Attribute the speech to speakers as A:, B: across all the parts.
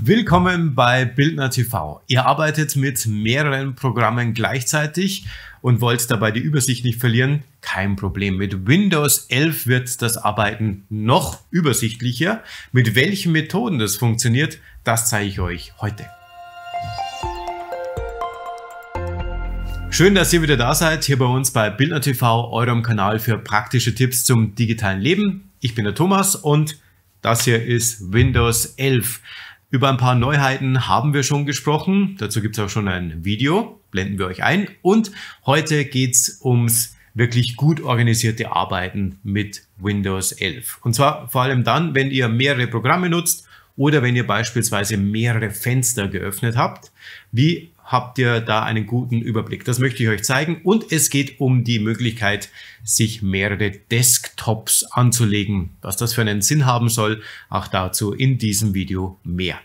A: Willkommen bei Bildner TV. Ihr arbeitet mit mehreren Programmen gleichzeitig und wollt dabei die Übersicht nicht verlieren? Kein Problem. Mit Windows 11 wird das Arbeiten noch übersichtlicher. Mit welchen Methoden das funktioniert, das zeige ich euch heute. Schön, dass ihr wieder da seid, hier bei uns bei Bildner TV, eurem Kanal für praktische Tipps zum digitalen Leben. Ich bin der Thomas und das hier ist Windows 11. Über ein paar Neuheiten haben wir schon gesprochen. Dazu gibt es auch schon ein Video, blenden wir euch ein. Und heute geht es ums wirklich gut organisierte Arbeiten mit Windows 11. Und zwar vor allem dann, wenn ihr mehrere Programme nutzt oder wenn ihr beispielsweise mehrere Fenster geöffnet habt. Wie habt ihr da einen guten Überblick? Das möchte ich euch zeigen. Und es geht um die Möglichkeit, sich mehrere Desktops anzulegen. Was das für einen Sinn haben soll, auch dazu in diesem Video mehr.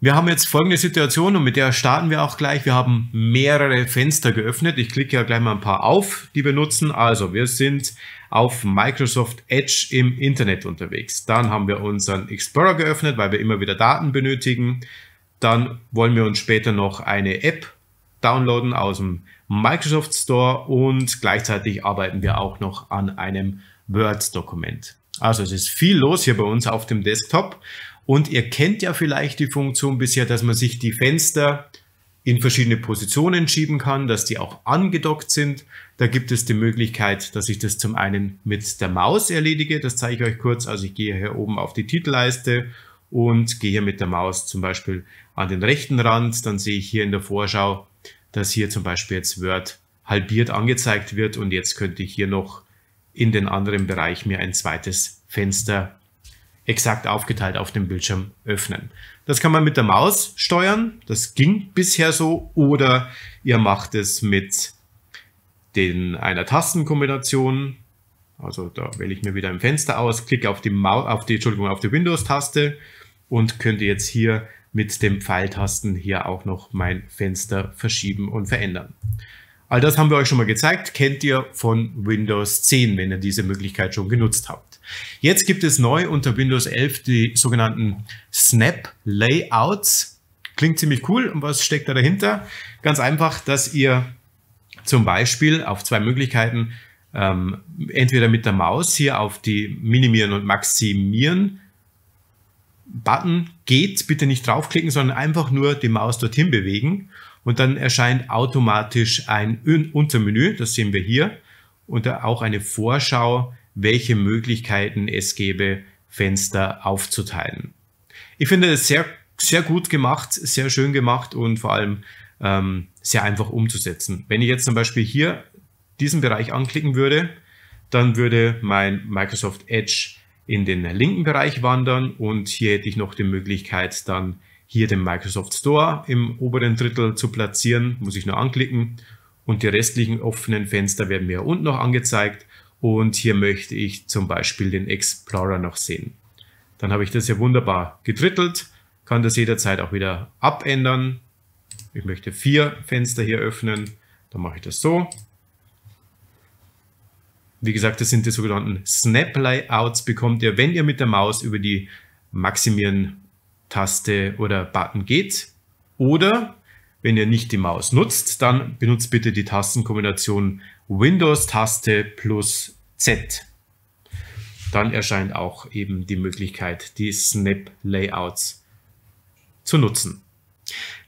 A: Wir haben jetzt folgende Situation und mit der starten wir auch gleich. Wir haben mehrere Fenster geöffnet. Ich klicke ja gleich mal ein paar auf, die wir nutzen. Also wir sind auf Microsoft Edge im Internet unterwegs. Dann haben wir unseren Explorer geöffnet, weil wir immer wieder Daten benötigen. Dann wollen wir uns später noch eine App downloaden aus dem Microsoft Store und gleichzeitig arbeiten wir auch noch an einem Word-Dokument. Also es ist viel los hier bei uns auf dem Desktop und ihr kennt ja vielleicht die Funktion bisher, dass man sich die Fenster in verschiedene Positionen schieben kann, dass die auch angedockt sind. Da gibt es die Möglichkeit, dass ich das zum einen mit der Maus erledige. Das zeige ich euch kurz. Also ich gehe hier oben auf die Titelleiste und gehe mit der Maus zum Beispiel an den rechten Rand. Dann sehe ich hier in der Vorschau, dass hier zum Beispiel jetzt Word halbiert angezeigt wird. Und jetzt könnte ich hier noch in den anderen Bereich mir ein zweites Fenster exakt aufgeteilt auf dem Bildschirm öffnen. Das kann man mit der Maus steuern, das ging bisher so, oder ihr macht es mit den, einer Tastenkombination. Also da wähle ich mir wieder ein Fenster aus, klicke auf die, auf die, die Windows-Taste und könnte jetzt hier mit den Pfeiltasten hier auch noch mein Fenster verschieben und verändern. All das haben wir euch schon mal gezeigt, kennt ihr von Windows 10, wenn ihr diese Möglichkeit schon genutzt habt. Jetzt gibt es neu unter Windows 11 die sogenannten Snap Layouts. Klingt ziemlich cool. Und was steckt da dahinter? Ganz einfach, dass ihr zum Beispiel auf zwei Möglichkeiten ähm, entweder mit der Maus hier auf die Minimieren und Maximieren Button geht, bitte nicht draufklicken, sondern einfach nur die Maus dorthin bewegen und dann erscheint automatisch ein Untermenü, das sehen wir hier, und auch eine Vorschau, welche Möglichkeiten es gäbe, Fenster aufzuteilen. Ich finde das sehr, sehr gut gemacht, sehr schön gemacht und vor allem ähm, sehr einfach umzusetzen. Wenn ich jetzt zum Beispiel hier diesen Bereich anklicken würde, dann würde mein Microsoft Edge in den linken Bereich wandern und hier hätte ich noch die Möglichkeit, dann hier den Microsoft Store im oberen Drittel zu platzieren, muss ich nur anklicken und die restlichen offenen Fenster werden mir unten noch angezeigt und hier möchte ich zum Beispiel den Explorer noch sehen. Dann habe ich das hier wunderbar gedrittelt, kann das jederzeit auch wieder abändern. Ich möchte vier Fenster hier öffnen, dann mache ich das so. Wie gesagt, das sind die sogenannten Snap Layouts, bekommt ihr, wenn ihr mit der Maus über die maximieren Taste oder Button geht. Oder wenn ihr nicht die Maus nutzt, dann benutzt bitte die Tastenkombination Windows-Taste plus Z. Dann erscheint auch eben die Möglichkeit, die Snap-Layouts zu nutzen.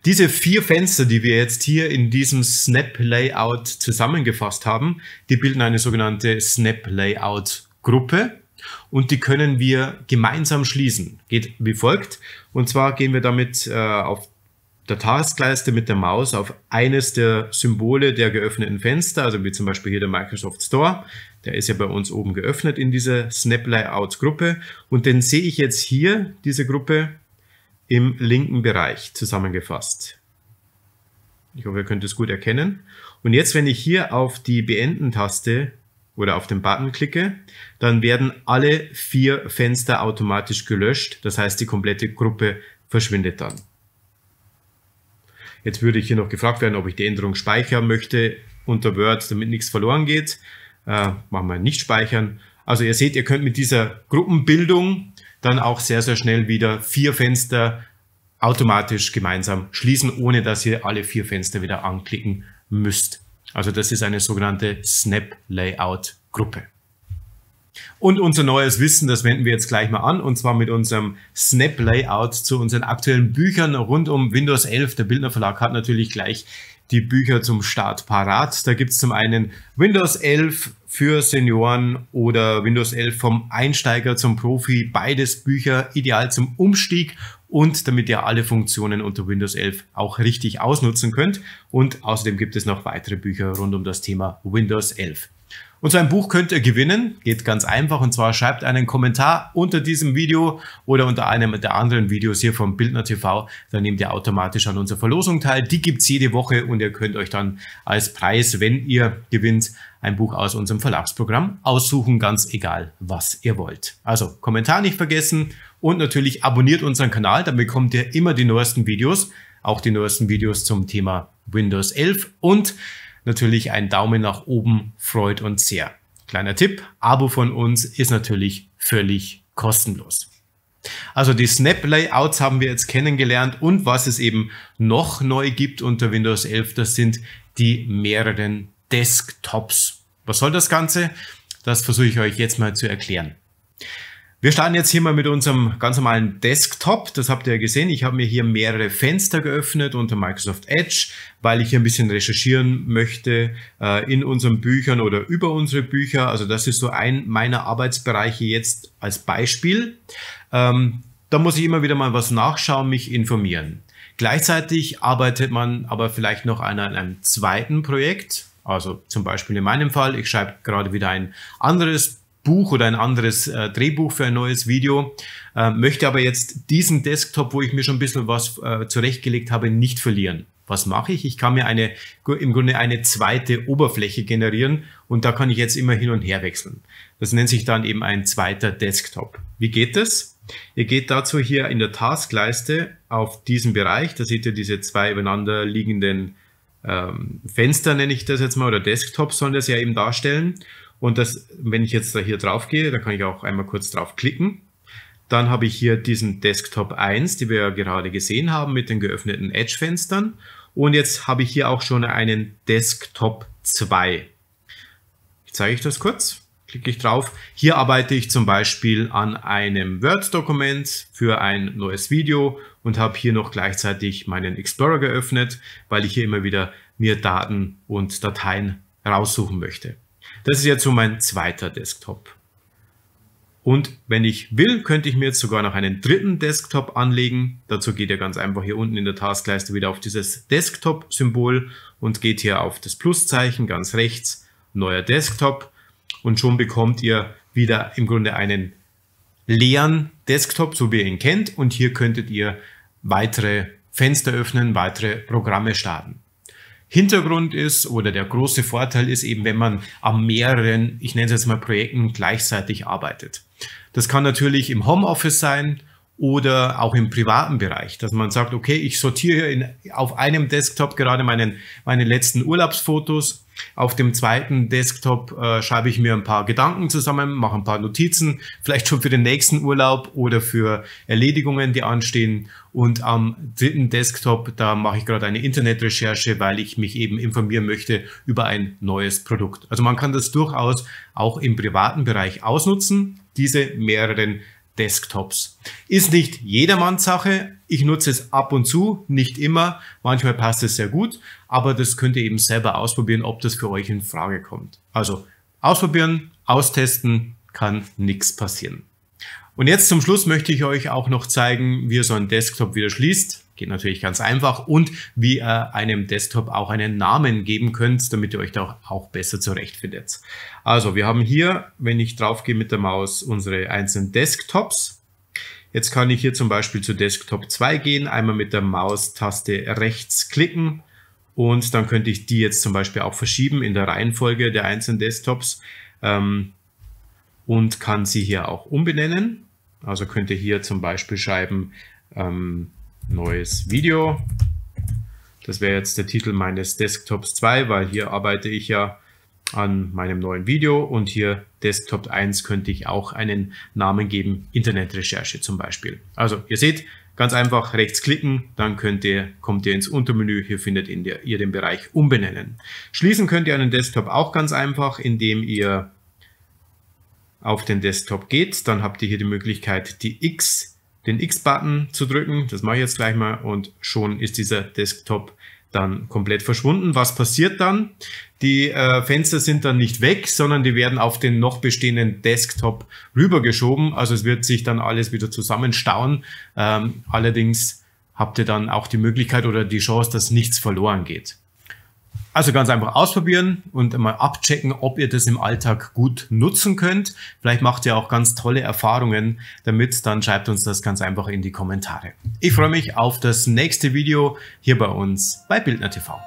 A: Diese vier Fenster, die wir jetzt hier in diesem Snap-Layout zusammengefasst haben, die bilden eine sogenannte Snap-Layout-Gruppe und die können wir gemeinsam schließen. Geht wie folgt. Und zwar gehen wir damit äh, auf der Taskleiste mit der Maus auf eines der Symbole der geöffneten Fenster, also wie zum Beispiel hier der Microsoft Store. Der ist ja bei uns oben geöffnet in dieser Snap Layout Gruppe. Und den sehe ich jetzt hier, diese Gruppe, im linken Bereich zusammengefasst. Ich hoffe, ihr könnt es gut erkennen. Und jetzt, wenn ich hier auf die Beenden-Taste oder auf den Button klicke, dann werden alle vier Fenster automatisch gelöscht. Das heißt, die komplette Gruppe verschwindet dann. Jetzt würde ich hier noch gefragt werden, ob ich die Änderung speichern möchte unter Word, damit nichts verloren geht. Äh, machen wir nicht speichern. Also ihr seht, ihr könnt mit dieser Gruppenbildung dann auch sehr, sehr schnell wieder vier Fenster automatisch gemeinsam schließen, ohne dass ihr alle vier Fenster wieder anklicken müsst. Also das ist eine sogenannte Snap Layout Gruppe. Und unser neues Wissen, das wenden wir jetzt gleich mal an, und zwar mit unserem Snap Layout zu unseren aktuellen Büchern rund um Windows 11. Der Bildner Verlag hat natürlich gleich die Bücher zum Start parat. Da gibt es zum einen Windows 11 für Senioren oder Windows 11 vom Einsteiger zum Profi. Beides Bücher ideal zum Umstieg und damit ihr alle Funktionen unter Windows 11 auch richtig ausnutzen könnt. Und außerdem gibt es noch weitere Bücher rund um das Thema Windows 11. Und sein Buch könnt ihr gewinnen. Geht ganz einfach. Und zwar schreibt einen Kommentar unter diesem Video oder unter einem der anderen Videos hier vom Bildner TV. Dann nehmt ihr automatisch an unserer Verlosung teil. Die gibt's jede Woche und ihr könnt euch dann als Preis, wenn ihr gewinnt, ein Buch aus unserem Verlagsprogramm aussuchen, ganz egal, was ihr wollt. Also Kommentar nicht vergessen und natürlich abonniert unseren Kanal, dann bekommt ihr immer die neuesten Videos, auch die neuesten Videos zum Thema Windows 11 und natürlich ein Daumen nach oben freut uns sehr. Kleiner Tipp, Abo von uns ist natürlich völlig kostenlos. Also die Snap-Layouts haben wir jetzt kennengelernt und was es eben noch neu gibt unter Windows 11, das sind die mehreren Desktops. Was soll das Ganze? Das versuche ich euch jetzt mal zu erklären. Wir starten jetzt hier mal mit unserem ganz normalen Desktop. Das habt ihr ja gesehen. Ich habe mir hier mehrere Fenster geöffnet unter Microsoft Edge, weil ich hier ein bisschen recherchieren möchte äh, in unseren Büchern oder über unsere Bücher. Also das ist so ein meiner Arbeitsbereiche jetzt als Beispiel. Ähm, da muss ich immer wieder mal was nachschauen, mich informieren. Gleichzeitig arbeitet man aber vielleicht noch an einem zweiten Projekt. Also zum Beispiel in meinem Fall, ich schreibe gerade wieder ein anderes Buch oder ein anderes äh, Drehbuch für ein neues Video, äh, möchte aber jetzt diesen Desktop, wo ich mir schon ein bisschen was äh, zurechtgelegt habe, nicht verlieren. Was mache ich? Ich kann mir eine, im Grunde eine zweite Oberfläche generieren und da kann ich jetzt immer hin und her wechseln. Das nennt sich dann eben ein zweiter Desktop. Wie geht das? Ihr geht dazu hier in der Taskleiste auf diesen Bereich. Da seht ihr diese zwei übereinander liegenden ähm, Fenster, nenne ich das jetzt mal, oder Desktop sollen das ja eben darstellen. Und das, wenn ich jetzt da hier drauf gehe, da kann ich auch einmal kurz drauf klicken. Dann habe ich hier diesen Desktop 1, die wir ja gerade gesehen haben mit den geöffneten Edge-Fenstern. Und jetzt habe ich hier auch schon einen Desktop 2. Ich zeige ich das kurz. Klicke ich drauf. Hier arbeite ich zum Beispiel an einem Word-Dokument für ein neues Video und habe hier noch gleichzeitig meinen Explorer geöffnet, weil ich hier immer wieder mir Daten und Dateien raussuchen möchte. Das ist jetzt so mein zweiter Desktop. Und wenn ich will, könnte ich mir jetzt sogar noch einen dritten Desktop anlegen. Dazu geht ihr ganz einfach hier unten in der Taskleiste wieder auf dieses Desktop-Symbol und geht hier auf das Pluszeichen ganz rechts, neuer Desktop. Und schon bekommt ihr wieder im Grunde einen leeren Desktop, so wie ihr ihn kennt. Und hier könntet ihr weitere Fenster öffnen, weitere Programme starten. Hintergrund ist oder der große Vorteil ist eben, wenn man an mehreren, ich nenne es jetzt mal Projekten, gleichzeitig arbeitet. Das kann natürlich im Homeoffice sein oder auch im privaten Bereich, dass man sagt, okay, ich sortiere in, auf einem Desktop gerade meinen, meine letzten Urlaubsfotos auf dem zweiten Desktop äh, schreibe ich mir ein paar Gedanken zusammen, mache ein paar Notizen, vielleicht schon für den nächsten Urlaub oder für Erledigungen, die anstehen. Und am dritten Desktop, da mache ich gerade eine Internetrecherche, weil ich mich eben informieren möchte über ein neues Produkt. Also man kann das durchaus auch im privaten Bereich ausnutzen, diese mehreren Desktops. Ist nicht jedermanns Sache. Ich nutze es ab und zu, nicht immer. Manchmal passt es sehr gut, aber das könnt ihr eben selber ausprobieren, ob das für euch in Frage kommt. Also ausprobieren, austesten, kann nichts passieren. Und jetzt zum Schluss möchte ich euch auch noch zeigen, wie ihr so einen Desktop wieder schließt. Geht natürlich ganz einfach. Und wie ihr einem Desktop auch einen Namen geben könnt, damit ihr euch da auch besser zurechtfindet. Also wir haben hier, wenn ich draufgehe mit der Maus, unsere einzelnen Desktops. Jetzt kann ich hier zum Beispiel zu Desktop 2 gehen, einmal mit der Maustaste rechts klicken und dann könnte ich die jetzt zum Beispiel auch verschieben in der Reihenfolge der einzelnen Desktops ähm, und kann sie hier auch umbenennen. Also könnte hier zum Beispiel schreiben, ähm, neues Video. Das wäre jetzt der Titel meines Desktops 2, weil hier arbeite ich ja an meinem neuen Video und hier Desktop 1 könnte ich auch einen Namen geben, Internetrecherche zum Beispiel. Also ihr seht, ganz einfach rechts klicken, dann könnt ihr, kommt ihr ins Untermenü, hier findet ihr den Bereich Umbenennen. Schließen könnt ihr einen Desktop auch ganz einfach, indem ihr auf den Desktop geht, dann habt ihr hier die Möglichkeit, die X den X-Button zu drücken. Das mache ich jetzt gleich mal und schon ist dieser Desktop dann komplett verschwunden. Was passiert dann? Die äh, Fenster sind dann nicht weg, sondern die werden auf den noch bestehenden Desktop rübergeschoben. Also es wird sich dann alles wieder zusammenstauen. Ähm, allerdings habt ihr dann auch die Möglichkeit oder die Chance, dass nichts verloren geht. Also ganz einfach ausprobieren und mal abchecken, ob ihr das im Alltag gut nutzen könnt. Vielleicht macht ihr auch ganz tolle Erfahrungen damit, dann schreibt uns das ganz einfach in die Kommentare. Ich freue mich auf das nächste Video hier bei uns bei Bildner TV.